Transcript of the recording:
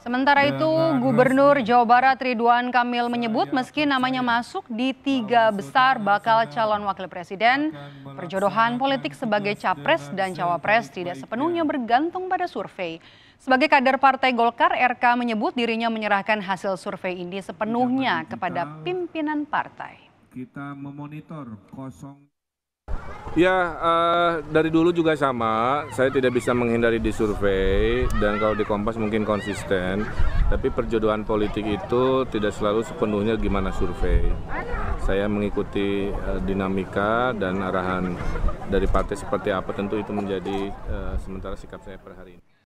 Sementara ya, itu, Gubernur Jawa Barat Ridwan Kamil menyebut meski namanya masuk di tiga besar bakal calon wakil presiden, perjodohan politik sebagai capres dan cawapres tidak ya. sepenuhnya bergantung pada survei. Sebagai kader Partai Golkar, RK menyebut dirinya menyerahkan hasil survei ini iya, sepenuhnya kepada pimpinan partai. Kita memonitor kosong. Ya, uh, dari dulu juga sama. Saya tidak bisa menghindari di survei dan kalau di Kompas mungkin konsisten. Tapi perjodohan politik itu tidak selalu sepenuhnya gimana survei. Saya mengikuti uh, dinamika dan arahan dari partai seperti apa tentu itu menjadi uh, sementara sikap saya per hari ini.